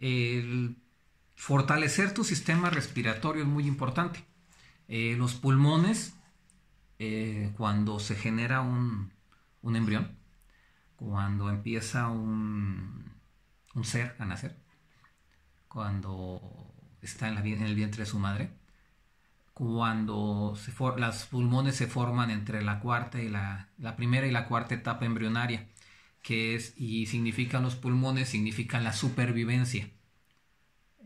El fortalecer tu sistema respiratorio es muy importante. Eh, los pulmones, eh, cuando se genera un, embrión, cuando empieza un, ser a nacer, cuando está en, el vientre de su madre, cuando los las pulmones se forman entre la cuarta y la primera y la cuarta etapa embrionaria que es y significan los pulmones, significan la supervivencia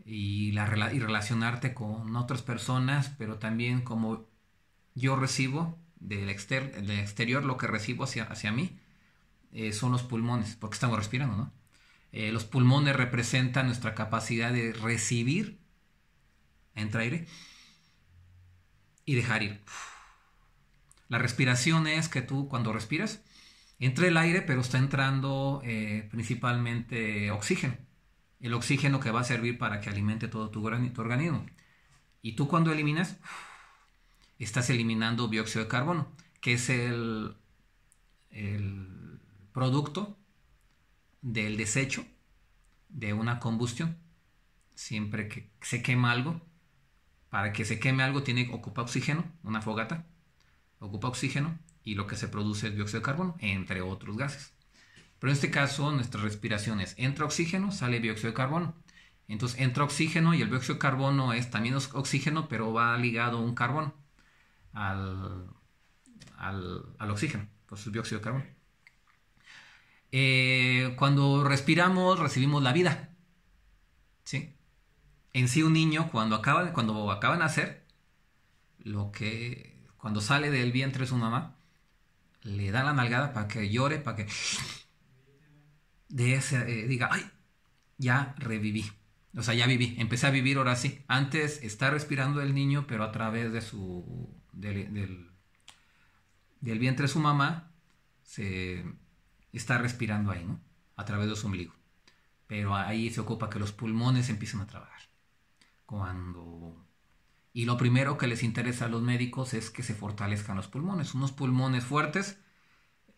y, la, relacionarte con otras personas, pero también como yo recibo del, exterior, lo que recibo hacia, hacia mí eh, son los pulmones, porque estamos respirando, ¿no? Eh, los pulmones representan nuestra capacidad de recibir, entra aire, y dejar ir. La respiración es que tú cuando respiras, Entra el aire, pero está entrando eh, principalmente oxígeno. El oxígeno que va a servir para que alimente todo tu, organismo. Y tú cuando eliminas, estás eliminando dióxido de carbono, que es el, producto del desecho de una combustión. Siempre que se quema algo, para que se queme algo tiene ocupa oxígeno, una fogata, ocupa oxígeno y lo que se produce es dióxido de carbono, entre otros gases. Pero en este caso, nuestra respiración es entra oxígeno, sale dióxido de carbono. Entonces entra oxígeno y el dióxido de carbono es también oxígeno, pero va ligado un carbono al, oxígeno, pues es dióxido de carbono. Eh, cuando respiramos, recibimos la vida. ¿Sí? En sí, un niño, cuando acaba, cuando acaba de nacer, lo que, cuando sale del vientre de su mamá, le da la nalgada para que llore, para que de ese, eh, diga, ay, ya reviví. O sea, ya viví, empecé a vivir ahora sí. Antes está respirando el niño, pero a través de su, del, del, vientre de su mamá, se está respirando ahí, ¿no? A través de su ombligo. Pero ahí se ocupa que los pulmones empiecen a trabajar. Cuando y lo primero que les interesa a los médicos es que se fortalezcan los pulmones. Unos pulmones fuertes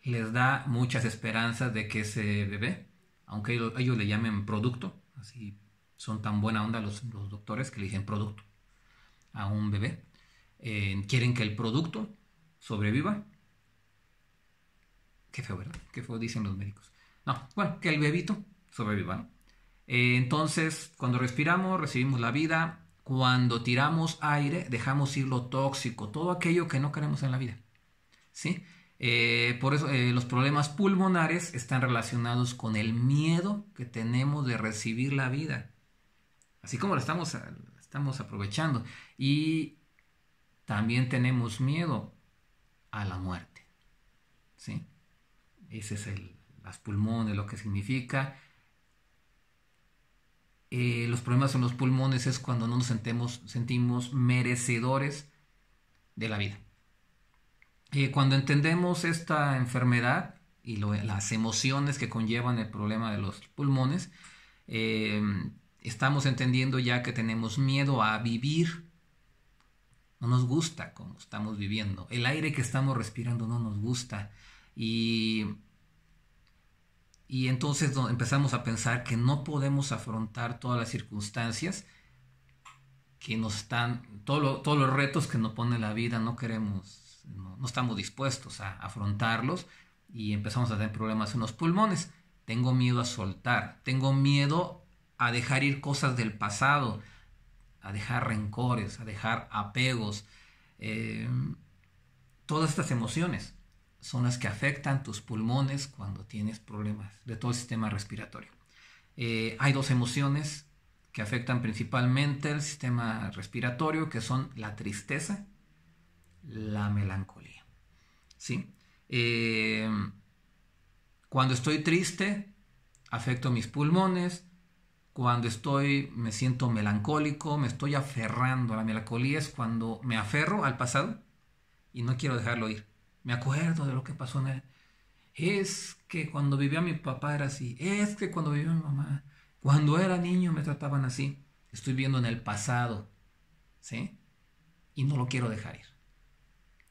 les da muchas esperanzas de que ese bebé, aunque ellos, le llamen producto, así son tan buena onda los, doctores que le dicen producto a un bebé, eh, quieren que el producto sobreviva. Qué feo, ¿verdad? Qué feo dicen los médicos. No, bueno, que el bebito sobreviva. ¿no? Eh, entonces, cuando respiramos, recibimos la vida, cuando tiramos aire, dejamos ir lo tóxico, todo aquello que no queremos en la vida. ¿Sí? Eh, por eso eh, los problemas pulmonares están relacionados con el miedo que tenemos de recibir la vida. Así como lo estamos, estamos aprovechando. Y también tenemos miedo a la muerte. ¿Sí? Ese es el, las pulmones, lo que significa eh, los problemas en los pulmones es cuando no nos sentimos merecedores de la vida. Eh, cuando entendemos esta enfermedad y las emociones que conllevan el problema de los pulmones, eh, estamos entendiendo ya que tenemos miedo a vivir. No nos gusta como estamos viviendo. El aire que estamos respirando no nos gusta. Y y entonces empezamos a pensar que no podemos afrontar todas las circunstancias que nos están, todos los retos que nos pone la vida, no queremos, no, estamos dispuestos a afrontarlos y empezamos a tener problemas en los pulmones. Tengo miedo a soltar, tengo miedo a dejar ir cosas del pasado, a dejar rencores, a dejar apegos, eh, todas estas emociones son las que afectan tus pulmones cuando tienes problemas de todo el sistema respiratorio. Eh, hay dos emociones que afectan principalmente el sistema respiratorio, que son la tristeza, la melancolía. ¿Sí? Eh, cuando estoy triste, afecto mis pulmones. Cuando estoy, me siento melancólico, me estoy aferrando a la melancolía, es cuando me aferro al pasado y no quiero dejarlo ir me acuerdo de lo que pasó en él. Es que cuando vivía mi papá era así, es que cuando vivía mi mamá, cuando era niño me trataban así. Estoy viendo en el pasado, ¿sí? Y no lo quiero dejar ir.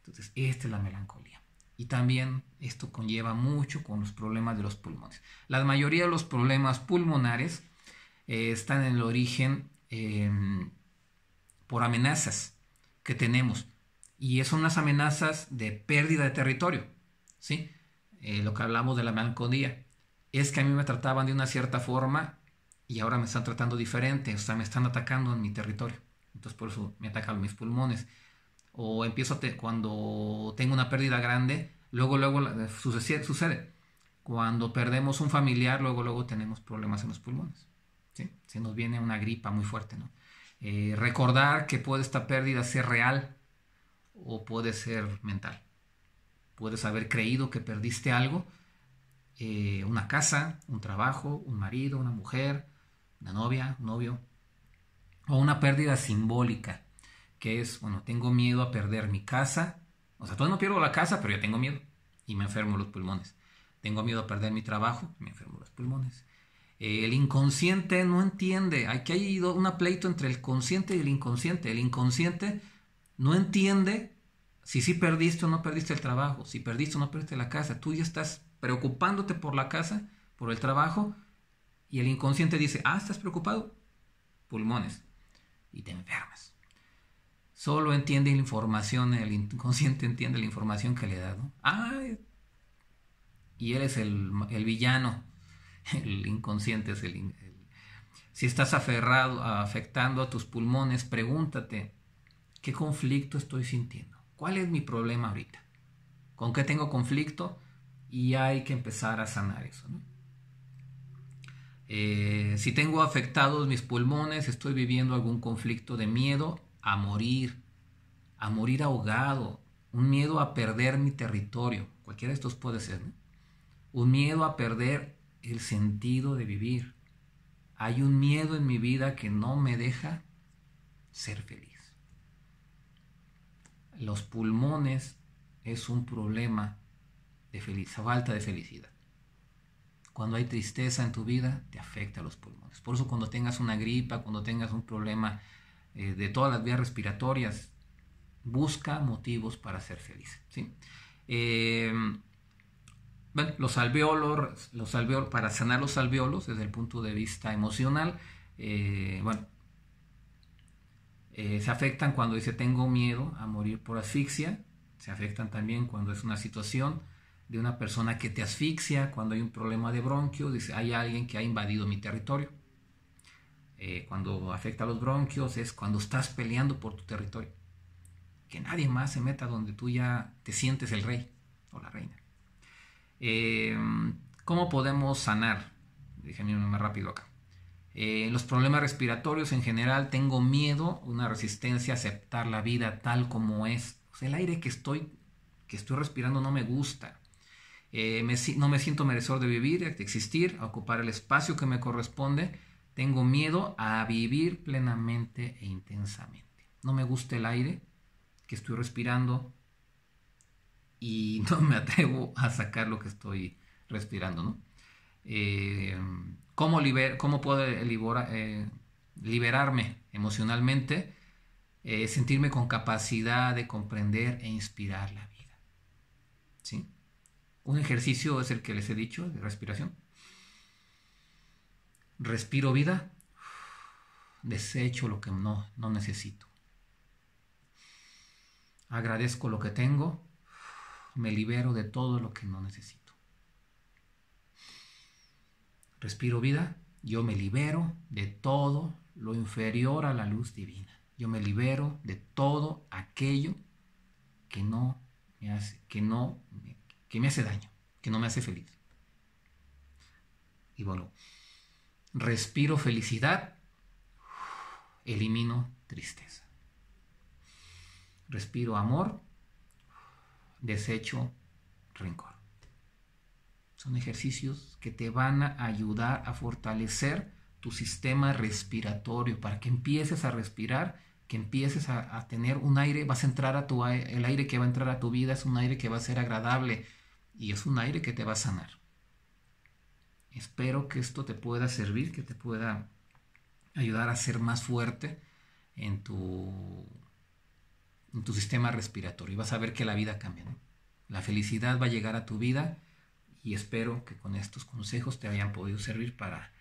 Entonces, esta es la melancolía. Y también esto conlleva mucho con los problemas de los pulmones. La mayoría de los problemas pulmonares eh, están en el origen em, por amenazas que tenemos y son las amenazas de pérdida de territorio, ¿sí? Eh, lo que hablamos de la melancolía. Es que a mí me trataban de una cierta forma y ahora me están tratando diferente, o sea, me están atacando en mi territorio. Entonces por eso me atacan mis pulmones. O empiezo a te, cuando tengo una pérdida grande, luego, luego sucede, Cuando perdemos un familiar, luego, luego tenemos problemas en los pulmones. ¿sí? Se nos viene una gripa muy fuerte. ¿no? Eh, recordar que puede esta pérdida ser real o puede ser mental. Puedes haber creído que perdiste algo, eh, una casa, un trabajo, un marido, una mujer, una novia, un novio, o una pérdida simbólica, que es, bueno, tengo miedo a perder mi casa, o sea, todavía no pierdo la casa, pero ya tengo miedo y me enfermo los pulmones. Tengo miedo a perder mi trabajo, me enfermo los pulmones. Eh, el inconsciente no entiende, aquí hay un pleito entre el consciente y el inconsciente. El inconsciente no entiende si sí perdiste o no perdiste el trabajo, si perdiste o no perdiste la casa. Tú ya estás preocupándote por la casa, por el trabajo, y el inconsciente dice, ah, estás preocupado, pulmones, y te enfermas. Solo entiende la información, el inconsciente entiende la información que le he dado. Ah, y eres el, el villano, el inconsciente es el... Si estás aferrado, afectando a tus pulmones, pregúntate, ¿Qué conflicto estoy sintiendo? ¿Cuál es mi problema ahorita? ¿Con qué tengo conflicto? Y hay que empezar a sanar eso. Eh, si tengo afectados mis pulmones, estoy viviendo algún conflicto de miedo a morir, a morir ahogado, un miedo a perder mi territorio, cualquiera de estos puede ser, ¿no? un miedo a perder el sentido de vivir. Hay un miedo en mi vida que no me deja ser feliz los pulmones es un problema de felicidad, falta de felicidad. Cuando hay tristeza en tu vida, te afecta a los pulmones. Por eso cuando tengas una gripa, cuando tengas un problema eh, de todas las vías respiratorias, busca motivos para ser feliz. Eh, bueno, los alveolos, los para sanar los alveolos desde el punto de vista emocional, eh, bueno, eh, se afectan cuando dice tengo miedo a morir por asfixia. Se afectan también cuando es una situación de una persona que te asfixia, cuando hay un problema de bronquio, dice hay alguien que ha invadido mi territorio. Eh, cuando afecta a los bronquios es cuando estás peleando por tu territorio. Que nadie más se meta donde tú ya te sientes el rey o la reina. Eh, ¿Cómo podemos sanar? Dije más rápido acá. Eh, los problemas respiratorios en general, tengo miedo, una resistencia a aceptar la vida tal como es. el aire que estoy, que estoy respirando no me gusta. Eh, no me siento merecedor de vivir, de existir, a ocupar el espacio que me corresponde. Tengo miedo a vivir plenamente e intensamente. No me gusta el aire que estoy respirando y no me atrevo a sacar lo que estoy respirando, ¿no? Eh, cómo, cómo puedo eh, liberarme emocionalmente, eh, sentirme con capacidad de comprender e inspirar la vida. ¿Sí? Un ejercicio es el que les he dicho de respiración. Respiro vida, desecho lo que no, no necesito. Agradezco lo que tengo, me libero de todo lo que no necesito respiro vida, yo me libero de todo lo inferior a la luz divina. Yo me libero de todo aquello que no me hace, que no, que me hace daño, que no me hace feliz. Y bueno, respiro felicidad, elimino tristeza. Respiro amor, desecho rencor. Son ejercicios que te van a ayudar a fortalecer tu sistema respiratorio para que empieces a respirar, que empieces a, tener un aire, vas a entrar a tu el aire que va a entrar a tu vida es un aire que va a ser agradable y es un aire que te va a sanar. Espero que esto te pueda servir, que te pueda ayudar a ser más fuerte en tu, en tu sistema respiratorio. Y vas a ver que la vida cambia. La felicidad va a llegar a tu vida y espero que con estos consejos te hayan podido servir para